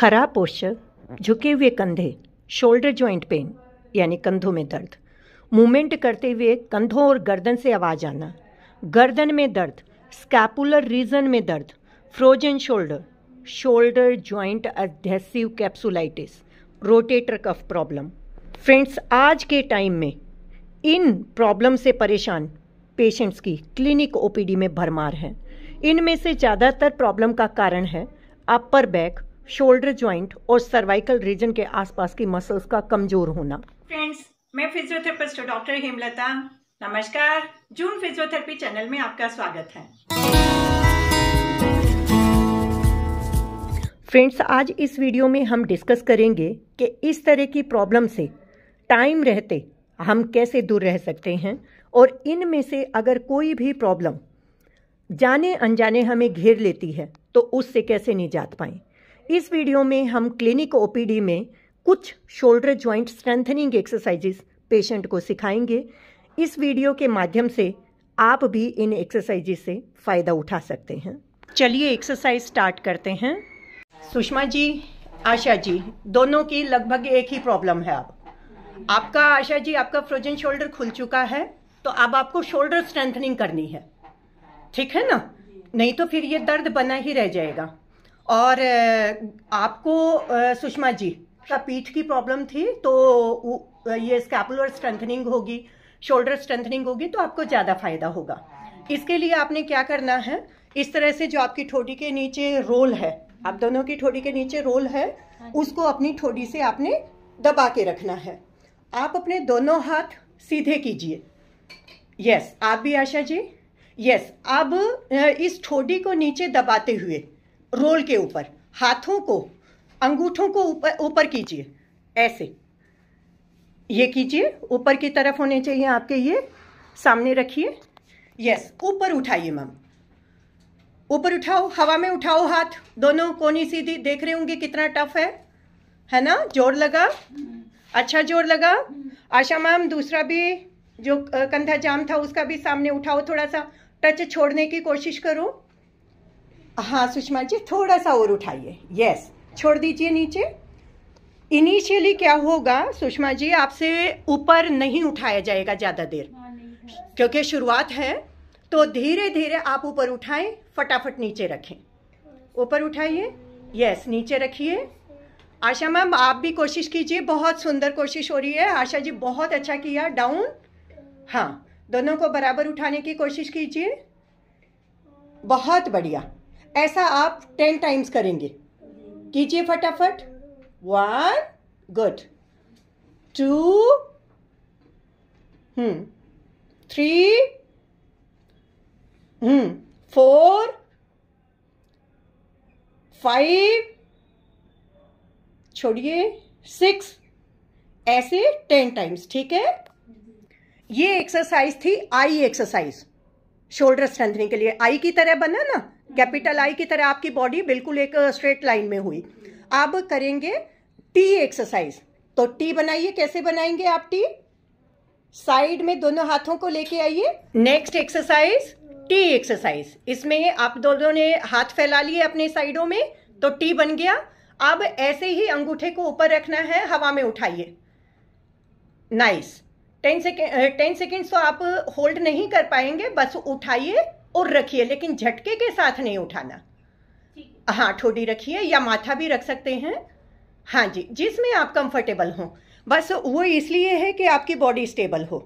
खराब पोस्चर झुके हुए कंधे शोल्डर ज्वाइंट पेन यानी कंधों में दर्द मूवमेंट करते हुए कंधों और गर्दन से आवाज़ आना गर्दन में दर्द स्कैपुलर रीजन में दर्द frozen shoulder shoulder joint adhesive capsulitis rotator cuff problem friends आज के टाइम में इन प्रॉब्लम से परेशान पेशेंट्स की क्लिनिक ओपीडी में भरमार है इनमें से ज़्यादातर प्रॉब्लम का कारण है अपर बैक शोल्डर ज्वाइंट और सर्वाइकल रीजन के आसपास की मसल्स का कमजोर होना फ्रेंड्स मैं फिजियोथेरेपिस्ट डॉक्टर हेमलता नमस्कार जून फिजियोथेरेपी चैनल में आपका स्वागत है फ्रेंड्स आज इस वीडियो में हम डिस्कस करेंगे कि इस तरह की प्रॉब्लम से टाइम रहते हम कैसे दूर रह सकते हैं और इनमें से अगर कोई भी प्रॉब्लम जाने अनजाने हमें घेर लेती है तो उससे कैसे निजात पाएं इस वीडियो में हम क्लिनिक ओपीडी में कुछ shoulder joint strengthening exercises patient को सिखाएंगे इस वीडियो के माध्यम से आप भी इन एक्सरसाइजेस से फ़ायदा उठा सकते हैं चलिए एक्सरसाइज स्टार्ट करते हैं सुषमा जी आशा जी दोनों की लगभग एक ही प्रॉब्लम है अब आप। आपका आशा जी आपका फ्रोजन शोल्डर खुल चुका है तो अब आपको शोल्डर स्ट्रेंथनिंग करनी है ठीक है ना नहीं तो फिर ये दर्द बना ही रह जाएगा और आपको सुषमा जी का पीठ की प्रॉब्लम थी तो ये स्कैपुलर स्ट्रेंथनिंग होगी शोल्डर स्ट्रेंथनिंग होगी तो आपको ज़्यादा फायदा होगा इसके लिए आपने क्या करना है इस तरह से जो आपकी ठोड़ी के नीचे रोल है आप दोनों की ठोड़ी के नीचे रोल है हाँ उसको अपनी ठोड़ी से आपने दबा के रखना है आप अपने दोनों हाथ सीधे कीजिए यस आप भी आशा जी यस अब इस ठोड़ी को नीचे दबाते हुए रोल के ऊपर हाथों को अंगूठों को ऊपर ऊपर कीजिए ऐसे ये कीजिए ऊपर की तरफ होने चाहिए आपके ये सामने रखिए यस ऊपर उठाइए मैम ऊपर उठाओ हवा में उठाओ हाथ दोनों कोनी सीधी देख रहे होंगे कितना टफ है है ना जोर लगा अच्छा जोर लगा आशा मैम दूसरा भी जो कंधा जाम था उसका भी सामने उठाओ थोड़ा सा टच छोड़ने की कोशिश करो हाँ सुषमा जी थोड़ा सा और उठाइए यस छोड़ दीजिए नीचे इनिशियली क्या होगा सुषमा जी आपसे ऊपर नहीं उठाया जाएगा ज़्यादा देर हाँ, क्योंकि शुरुआत है तो धीरे धीरे आप ऊपर उठाएं फटाफट नीचे रखें ऊपर उठाइए यस नीचे रखिए आशा मैम आप भी कोशिश कीजिए बहुत सुंदर कोशिश हो रही है आशा जी बहुत अच्छा किया डाउन हाँ दोनों को बराबर उठाने की कोशिश कीजिए बहुत बढ़िया ऐसा आप टेन टाइम्स करेंगे कीजिए फटाफट one good two hmm three hmm four five छोड़िए सिक्स ऐसे टेन टाइम्स ठीक है ये एक्सरसाइज थी आई एक्सरसाइज शोल्डर स्ट्रेंथनिंग के लिए आई की तरह बना ना कैपिटल आई की तरह आपकी बॉडी बिल्कुल एक स्ट्रेट लाइन में हुई अब करेंगे टी एक्सरसाइज तो टी बनाइए कैसे बनाएंगे आप टी साइड में दोनों हाथों को लेके आइए नेक्स्ट एक्सरसाइज टी एक्सरसाइज इसमें आप दोनों ने हाथ फैला लिए अपने साइडों में तो टी बन गया अब ऐसे ही अंगूठे को ऊपर रखना है हवा में उठाइए nice ten second ten seconds तो आप होल्ड नहीं कर पाएंगे बस उठाइए और रखिए लेकिन झटके के साथ नहीं उठाना हाँ ठोडी रखिए या माथा भी रख सकते हैं हाँ जी जिसमें आप कंफर्टेबल हो बस वो इसलिए है कि आपकी बॉडी स्टेबल हो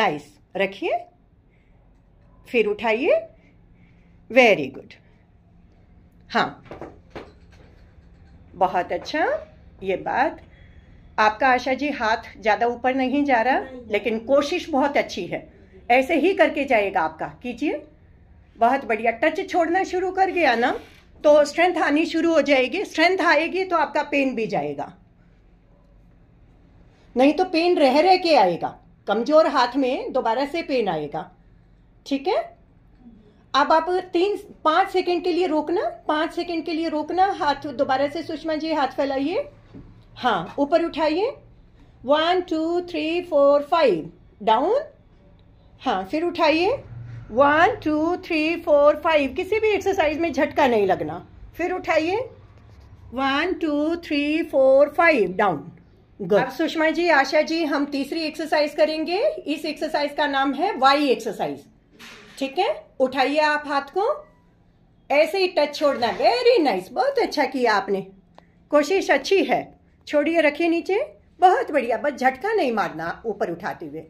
नाइस रखिए फिर उठाइए वेरी गुड हाँ बहुत अच्छा ये बात आपका आशा जी हाथ ज़्यादा ऊपर नहीं जा रहा लेकिन कोशिश बहुत अच्छी है ऐसे ही करके जाएगा आपका कीजिए बहुत बढ़िया टच छोड़ना शुरू कर गया ना तो स्ट्रेंथ आनी शुरू हो जाएगी स्ट्रेंथ आएगी तो आपका पेन भी जाएगा नहीं तो पेन रह रह के आएगा कमजोर हाथ में दोबारा से पेन आएगा ठीक है अब आप तीन पांच सेकंड के लिए रोकना पांच सेकंड के लिए रोकना हाथ दोबारा से सुषमा जी हाथ फैलाइए हाँ ऊपर उठाइए one two three four five down हाँ फिर उठाइए one two three four five किसी भी एक्सरसाइज में झटका नहीं लगना फिर उठाइए one two three four five down good Sushma ji Asha ji हम तीसरी एक्सरसाइज करेंगे इस एक्सरसाइज का नाम है वाई एक्सरसाइज ठीक है उठाइए आप हाथ को ऐसे ही टच छोड़ना वेरी नाइस nice, बहुत अच्छा किया आपने कोशिश अच्छी है छोड़िए रखिए नीचे बहुत बढ़िया बस झटका नहीं मारना ऊपर उठाते हुए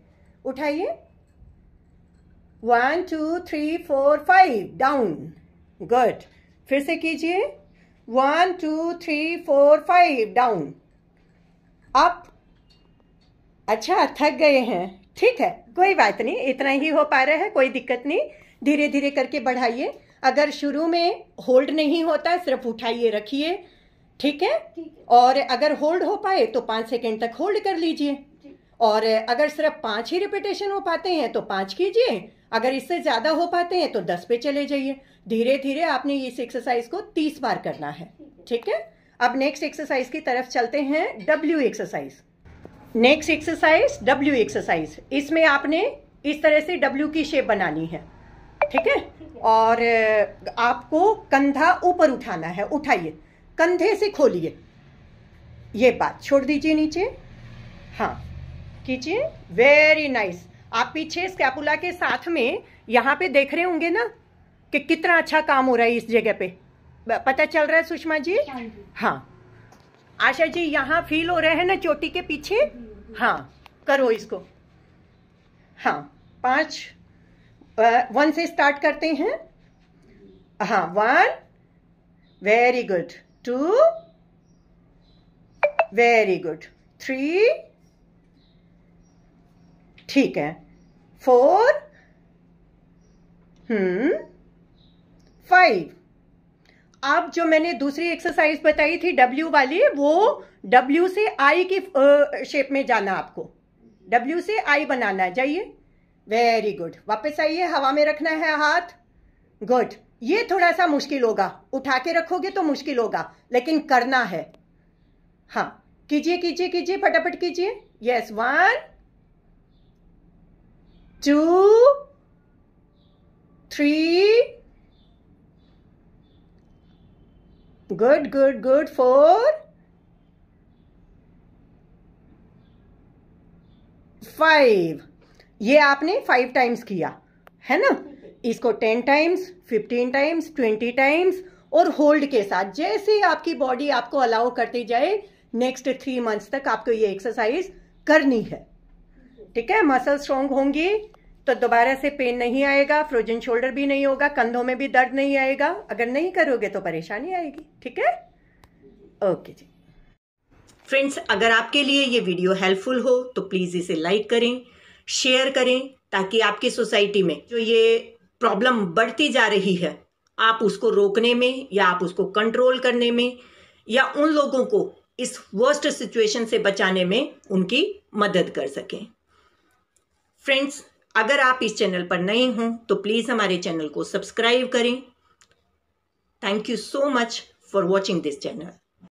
उठाइए one two three four five down good फिर से कीजिए one two three four five down up अच्छा थक गए हैं ठीक है कोई बात नहीं इतना ही हो पा रहा है कोई दिक्कत नहीं धीरे धीरे करके बढ़ाइए अगर शुरू में होल्ड नहीं होता सिर्फ उठाइए रखिए ठीक है और अगर होल्ड हो पाए तो पाँच सेकेंड तक होल्ड कर लीजिए और अगर सिर्फ पांच ही रिपीटेशन हो पाते हैं तो पांच कीजिए अगर इससे ज़्यादा हो पाते हैं तो दस पे चले जाइए धीरे धीरे आपने इस एक्सरसाइज को तीस बार करना है ठीक है अब नेक्स्ट एक्सरसाइज की तरफ चलते हैं W exercise next exercise W exercise इसमें आपने इस तरह से डब्ल्यू की शेप बनानी है ठीक है और आपको कंधा ऊपर उठाना है उठाइए कंधे से खोलिए ये बात छोड़ दीजिए नीचे हाँ कीजिए वेरी नाइस आप पीछे स्कैपुला के साथ में यहाँ पे देख रहे होंगे ना कि कितना अच्छा काम हो रहा है इस जगह पे पता चल रहा है सुषमा जी हाँ, हाँ। आशा जी यहाँ फील हो रहे हैं ना चोटी के पीछे हाँ करो इसको हाँ पांच वन से स्टार्ट करते हैं हाँ one very good two very good three ठीक है फोर हम्म फाइव आप जो मैंने दूसरी एक्सरसाइज बताई थी डब्ल्यू वाली वो डब्ल्यू से आई की शेप में जाना आपको डब्ल्यू से आई बनाना है जाइए वेरी गुड वापस आइए हवा में रखना है हाथ गुड ये थोड़ा सा मुश्किल होगा उठा के रखोगे तो मुश्किल होगा लेकिन करना है हाँ कीजिए कीजिए कीजिए फटाफट कीजिए yes one two, three. Good, good, good. Four. Five ये आपने फाइव टाइम्स किया है ना इसको ten times fifteen times twenty times और होल्ड के साथ जैसे आपकी बॉडी आपको अलाउ करती जाए नेक्स्ट थ्री मंथ्स तक आपको ये एक्सरसाइज करनी है ठीक है मसल स्ट्रांग होंगी तो दोबारा से पेन नहीं आएगा फ्रोजन शोल्डर भी नहीं होगा कंधों में भी दर्द नहीं आएगा अगर नहीं करोगे तो परेशानी आएगी ठीक है ओके जी फ्रेंड्स अगर आपके लिए ये वीडियो हेल्पफुल हो तो प्लीज़ इसे लाइक करें शेयर करें ताकि आपकी सोसाइटी में जो ये प्रॉब्लम बढ़ती जा रही है आप उसको रोकने में या आप उसको कंट्रोल करने में या उन लोगों को इस वर्स्ट सिचुएशन से बचाने में उनकी मदद कर सकें फ्रेंड्स अगर आप इस चैनल पर नए हों तो प्लीज़ हमारे चैनल को सब्सक्राइब करें thank you so much for watching this channel